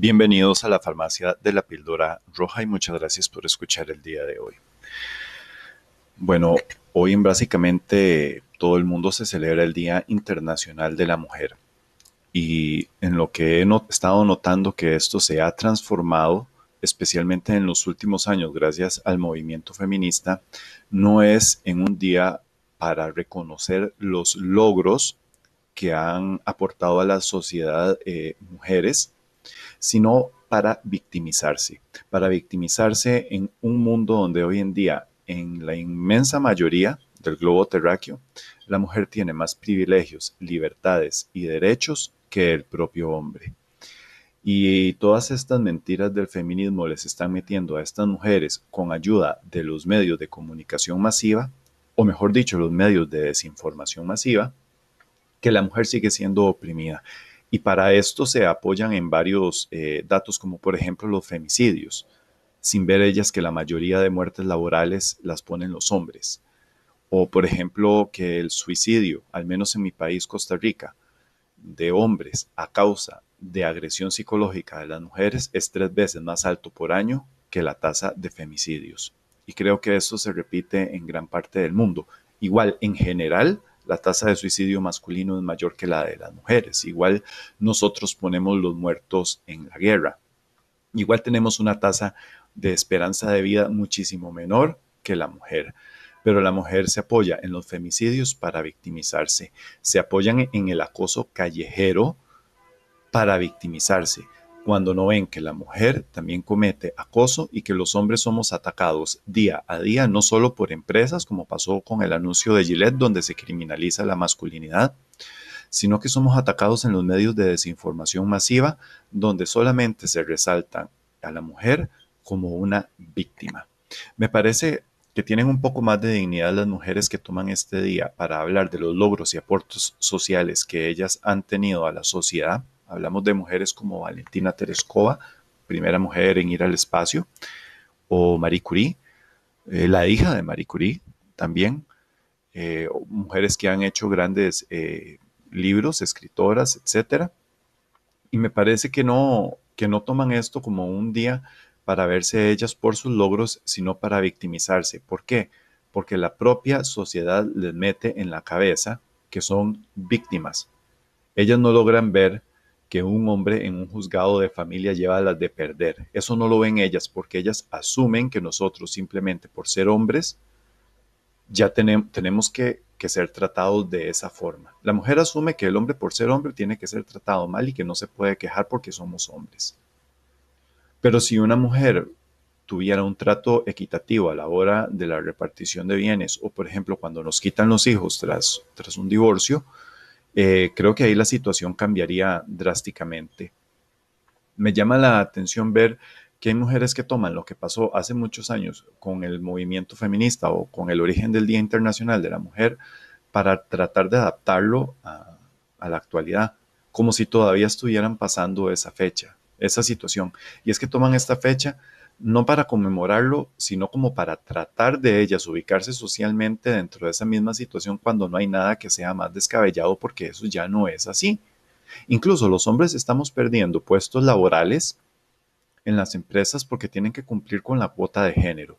Bienvenidos a la farmacia de la píldora roja y muchas gracias por escuchar el día de hoy. Bueno, hoy en básicamente todo el mundo se celebra el Día Internacional de la Mujer y en lo que he estado notando que esto se ha transformado, especialmente en los últimos años gracias al movimiento feminista, no es en un día para reconocer los logros que han aportado a la sociedad eh, mujeres, sino para victimizarse, para victimizarse en un mundo donde hoy en día, en la inmensa mayoría del globo terráqueo, la mujer tiene más privilegios, libertades y derechos que el propio hombre. Y todas estas mentiras del feminismo les están metiendo a estas mujeres con ayuda de los medios de comunicación masiva, o mejor dicho, los medios de desinformación masiva, que la mujer sigue siendo oprimida y para esto se apoyan en varios eh, datos como por ejemplo los femicidios, sin ver ellas que la mayoría de muertes laborales las ponen los hombres. O por ejemplo que el suicidio, al menos en mi país Costa Rica, de hombres a causa de agresión psicológica de las mujeres es tres veces más alto por año que la tasa de femicidios. Y creo que esto se repite en gran parte del mundo. Igual, en general, la tasa de suicidio masculino es mayor que la de las mujeres. Igual nosotros ponemos los muertos en la guerra. Igual tenemos una tasa de esperanza de vida muchísimo menor que la mujer pero la mujer se apoya en los femicidios para victimizarse, se apoyan en el acoso callejero para victimizarse, cuando no ven que la mujer también comete acoso y que los hombres somos atacados día a día, no solo por empresas, como pasó con el anuncio de Gillette, donde se criminaliza la masculinidad, sino que somos atacados en los medios de desinformación masiva, donde solamente se resalta a la mujer como una víctima. Me parece que tienen un poco más de dignidad las mujeres que toman este día para hablar de los logros y aportes sociales que ellas han tenido a la sociedad Hablamos de mujeres como Valentina Terescova, primera mujer en ir al espacio, o Marie Curie, eh, la hija de Marie Curie también, eh, mujeres que han hecho grandes eh, libros, escritoras, etc. Y me parece que no, que no toman esto como un día para verse ellas por sus logros, sino para victimizarse. ¿Por qué? Porque la propia sociedad les mete en la cabeza que son víctimas. Ellas no logran ver que un hombre en un juzgado de familia lleva las de perder. Eso no lo ven ellas porque ellas asumen que nosotros simplemente por ser hombres ya tenemos, que, ser tratados de esa forma. La mujer asume que el hombre por ser hombre tiene que ser tratado mal y que no se puede quejar porque somos hombres. Pero si una mujer tuviera un trato equitativo a la hora de la repartición de bienes o por ejemplo cuando nos quitan los hijos tras un divorcio, eh, creo que ahí la situación cambiaría drásticamente. Me llama la atención ver que hay mujeres que toman lo que pasó hace muchos años con el movimiento feminista o con el origen del Día Internacional de la Mujer para tratar de adaptarlo a la actualidad, como si todavía estuvieran pasando esa fecha, esa situación. Y es que toman esta fecha no para conmemorarlo, sino como para tratar de ellas ubicarse socialmente dentro de esa misma situación cuando no hay nada que sea más descabellado porque eso ya no es así. Incluso los hombres estamos perdiendo puestos laborales en las empresas porque tienen que cumplir con la cuota de género.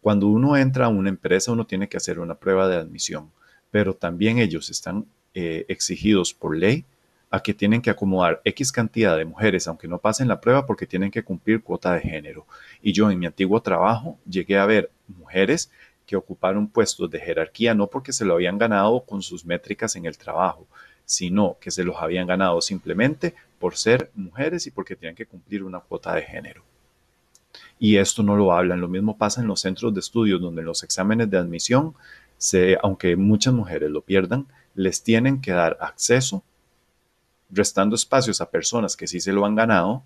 Cuando uno entra a una empresa, uno tiene que hacer una prueba de admisión, pero también ellos están eh, exigidos por ley que tienen que acomodar X cantidad de mujeres, aunque no pasen la prueba, porque tienen que cumplir cuota de género. Y yo en mi antiguo trabajo llegué a ver mujeres que ocuparon puestos de jerarquía no porque se lo habían ganado con sus métricas en el trabajo, sino que se los habían ganado simplemente por ser mujeres y porque tenían que cumplir una cuota de género. Y esto no lo hablan. Lo mismo pasa en los centros de estudios, donde en los exámenes de admisión, aunque muchas mujeres lo pierdan, les tienen que dar acceso restando espacios a personas que sí se lo han ganado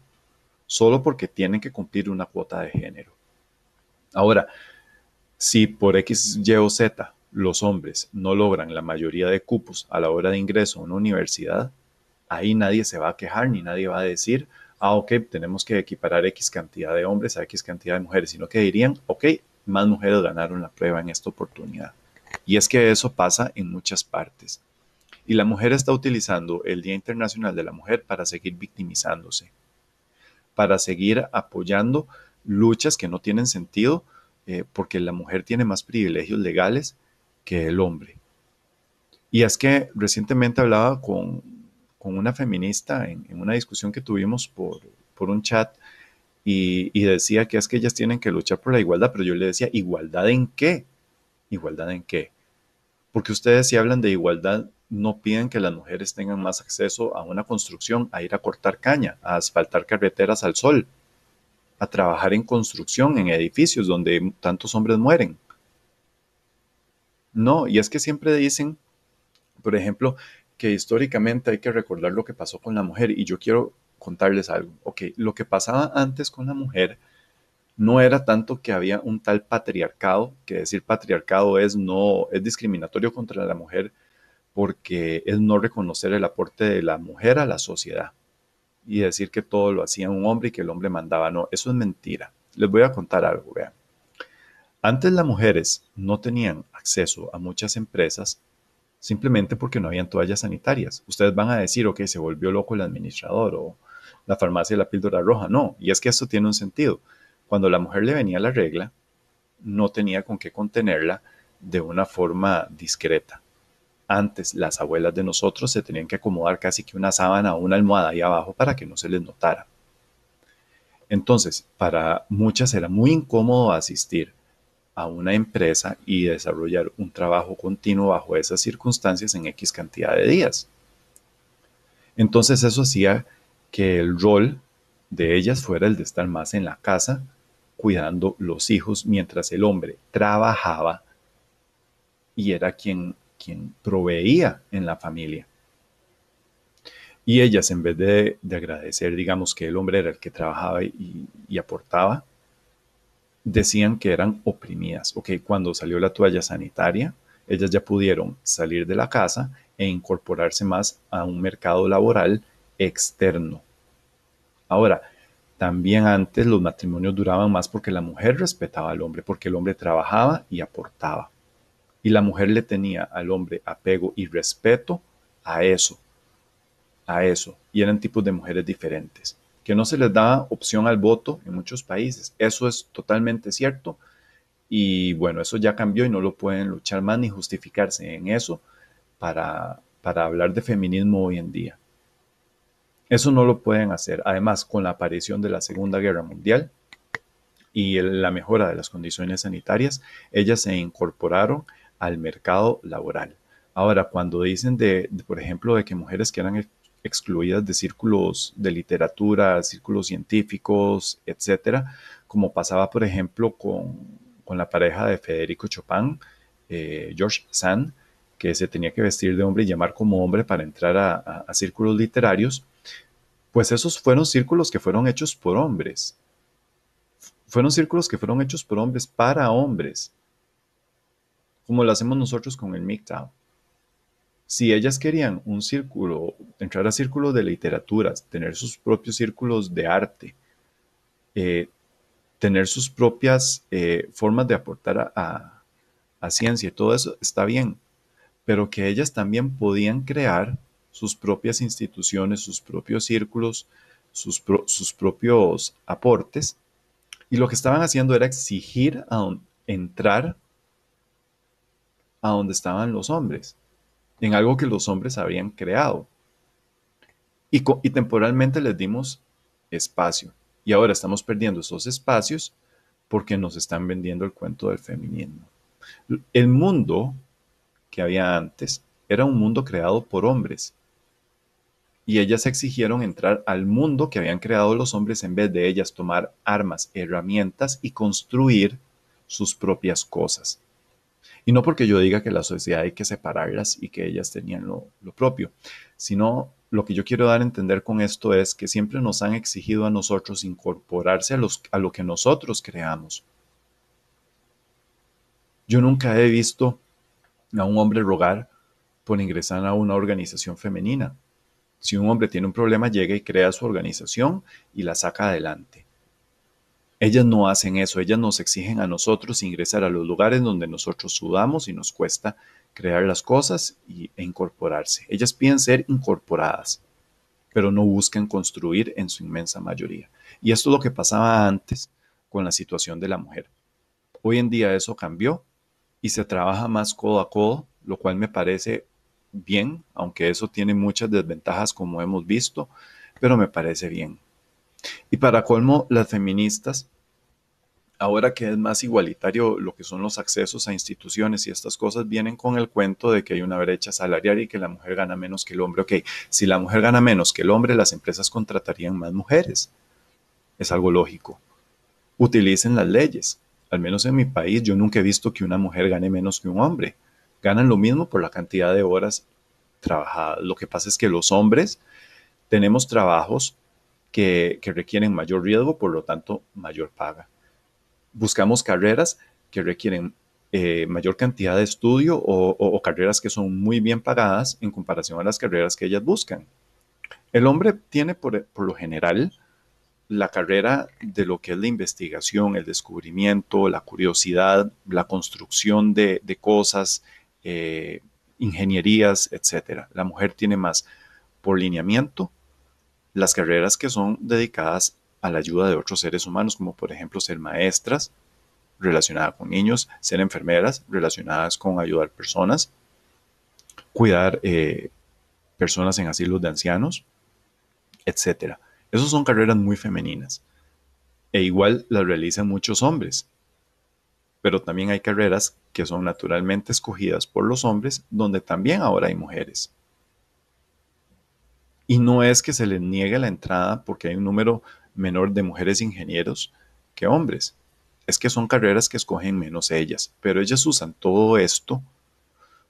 solo porque tienen que cumplir una cuota de género. Ahora, si por X, Y o Z los hombres no logran la mayoría de cupos a la hora de ingreso a una universidad, ahí nadie se va a quejar ni nadie va a decir, ah, ok, tenemos que equiparar X cantidad de hombres a X cantidad de mujeres, sino que dirían, ok, más mujeres ganaron la prueba en esta oportunidad. Y es que eso pasa en muchas partes y la mujer está utilizando el Día Internacional de la Mujer para seguir victimizándose, para seguir apoyando luchas que no tienen sentido eh, porque la mujer tiene más privilegios legales que el hombre. Y es que recientemente hablaba con, una feminista en, una discusión que tuvimos por, un chat y, y, decía que es que ellas tienen que luchar por la igualdad, pero yo le decía, ¿igualdad en qué? ¿Igualdad en qué? Porque ustedes si hablan de igualdad no piden que las mujeres tengan más acceso a una construcción, a ir a cortar caña, a asfaltar carreteras al sol, a trabajar en construcción, en edificios donde tantos hombres mueren. No, y es que siempre dicen, por ejemplo, que históricamente hay que recordar lo que pasó con la mujer. Y yo quiero contarles algo. Ok, lo que pasaba antes con la mujer no era tanto que había un tal patriarcado, que decir patriarcado es no, es discriminatorio contra la mujer, porque es no reconocer el aporte de la mujer a la sociedad y decir que todo lo hacía un hombre y que el hombre mandaba. No, eso es mentira. Les voy a contar algo, vean. Antes las mujeres no tenían acceso a muchas empresas simplemente porque no habían toallas sanitarias. Ustedes van a decir, ok, se volvió loco el administrador o la farmacia de la píldora roja. No, y es que esto tiene un sentido. Cuando la mujer le venía la regla, no tenía con qué contenerla de una forma discreta. Antes las abuelas de nosotros se tenían que acomodar casi que una sábana o una almohada ahí abajo para que no se les notara. Entonces, para muchas era muy incómodo asistir a una empresa y desarrollar un trabajo continuo bajo esas circunstancias en X cantidad de días. Entonces eso hacía que el rol de ellas fuera el de estar más en la casa, cuidando los hijos, mientras el hombre trabajaba y era quien quien proveía en la familia. Y ellas, en vez de, agradecer, digamos, que el hombre era el que trabajaba y, aportaba, decían que eran oprimidas o cuando salió la toalla sanitaria, ellas ya pudieron salir de la casa e incorporarse más a un mercado laboral externo. Ahora, también antes los matrimonios duraban más porque la mujer respetaba al hombre, porque el hombre trabajaba y aportaba. Y la mujer le tenía al hombre apego y respeto a eso, a eso. Y eran tipos de mujeres diferentes, que no se les daba opción al voto en muchos países. Eso es totalmente cierto. Y bueno, eso ya cambió y no lo pueden luchar más ni justificarse en eso para, para hablar de feminismo hoy en día. Eso no lo pueden hacer. Además, con la aparición de la Segunda Guerra Mundial y la mejora de las condiciones sanitarias, ellas se incorporaron al mercado laboral. Ahora, cuando dicen de, por ejemplo, de que mujeres quedan excluidas de círculos de literatura, círculos científicos, etcétera, como pasaba, por ejemplo, con, la pareja de Federico Chopin, eh, George Sand, que se tenía que vestir de hombre y llamar como hombre para entrar a círculos literarios, pues esos fueron círculos que fueron hechos por hombres. Fueron círculos que fueron hechos por hombres para hombres como lo hacemos nosotros con el MGTOW. Si ellas querían un círculo, entrar a círculos de literaturas, tener sus propios círculos de arte, eh, tener sus propias eh, formas de aportar a, ciencia y todo eso, está bien, pero que ellas también podían crear sus propias instituciones, sus propios círculos, sus, propios aportes. Y lo que estaban haciendo era exigir a entrar a donde estaban los hombres, en algo que los hombres habían creado. Y, temporalmente les dimos espacio. Y ahora estamos perdiendo esos espacios porque nos están vendiendo el cuento del feminismo. El mundo que había antes era un mundo creado por hombres. Y ellas exigieron entrar al mundo que habían creado los hombres en vez de ellas tomar armas, herramientas y construir sus propias cosas. Y no porque yo diga que la sociedad hay que separarlas y que ellas tenían lo, propio, sino lo que yo quiero dar a entender con esto es que siempre nos han exigido a nosotros incorporarse a, los, a lo que nosotros creamos. Yo nunca he visto a un hombre rogar por ingresar a una organización femenina. Si un hombre tiene un problema, llega y crea su organización y la saca adelante. Ellas no hacen eso, ellas nos exigen a nosotros ingresar a los lugares donde nosotros sudamos y nos cuesta crear las cosas y, e incorporarse. Ellas piden ser incorporadas, pero no buscan construir en su inmensa mayoría. Y esto es lo que pasaba antes con la situación de la mujer. Hoy en día eso cambió y se trabaja más codo a codo, lo cual me parece bien, aunque eso tiene muchas desventajas como hemos visto, pero me parece bien. Y para colmo, las feministas, ahora que es más igualitario lo que son los accesos a instituciones y estas cosas, vienen con el cuento de que hay una brecha salarial y que la mujer gana menos que el hombre. Ok, si la mujer gana menos que el hombre, las empresas contratarían más mujeres. Es algo lógico. Utilicen las leyes. Al menos en mi país yo nunca he visto que una mujer gane menos que un hombre. Ganan lo mismo por la cantidad de horas trabajadas. Lo que pasa es que los hombres tenemos trabajos que, requieren mayor riesgo, por lo tanto, mayor paga. Buscamos carreras que requieren eh, mayor cantidad de estudio o, carreras que son muy bien pagadas en comparación a las carreras que ellas buscan. El hombre tiene por, lo general la carrera de lo que es la investigación, el descubrimiento, la curiosidad, la construcción de, cosas, eh, ingenierías, etc. La mujer tiene más por lineamiento las carreras que son dedicadas a la ayuda de otros seres humanos, como por ejemplo ser maestras relacionadas con niños, ser enfermeras relacionadas con ayudar personas, cuidar eh, personas en asilos de ancianos, etc. Esas son carreras muy femeninas. E igual las realizan muchos hombres. Pero también hay carreras que son naturalmente escogidas por los hombres, donde también ahora hay mujeres. Y no es que se les niegue la entrada porque hay un número menor de mujeres ingenieros que hombres. Es que son carreras que escogen menos ellas, pero ellas usan todo esto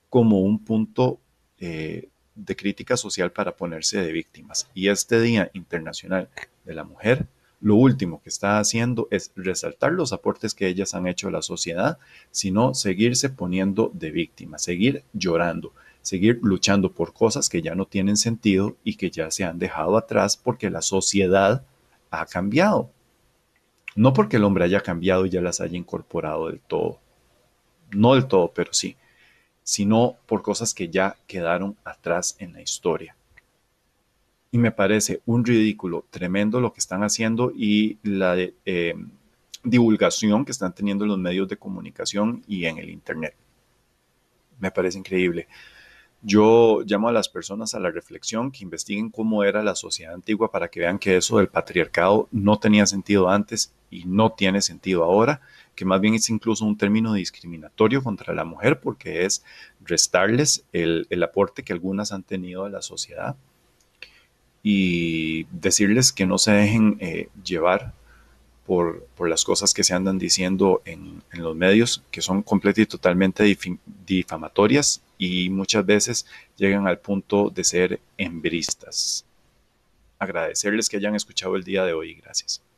como un punto eh, de crítica social para ponerse de víctimas. Y este Día Internacional de la Mujer, lo último que está haciendo es resaltar los aportes que ellas han hecho a la sociedad, sino seguirse poniendo de víctimas, seguir llorando seguir luchando por cosas que ya no tienen sentido y que ya se han dejado atrás porque la sociedad ha cambiado. No porque el hombre haya cambiado y ya las haya incorporado del todo. No del todo, pero sí. Sino por cosas que ya quedaron atrás en la historia. Y me parece un ridículo tremendo lo que están haciendo y la eh, divulgación que están teniendo los medios de comunicación y en el Internet. Me parece increíble. Yo llamo a las personas a la reflexión, que investiguen cómo era la sociedad antigua para que vean que eso del patriarcado no tenía sentido antes y no tiene sentido ahora, que más bien es incluso un término discriminatorio contra la mujer porque es restarles el, aporte que algunas han tenido a la sociedad y decirles que no se dejen eh, llevar por, las cosas que se andan diciendo en, los medios, que son completamente y totalmente difamatorias y muchas veces llegan al punto de ser embristas Agradecerles que hayan escuchado el día de hoy. Gracias.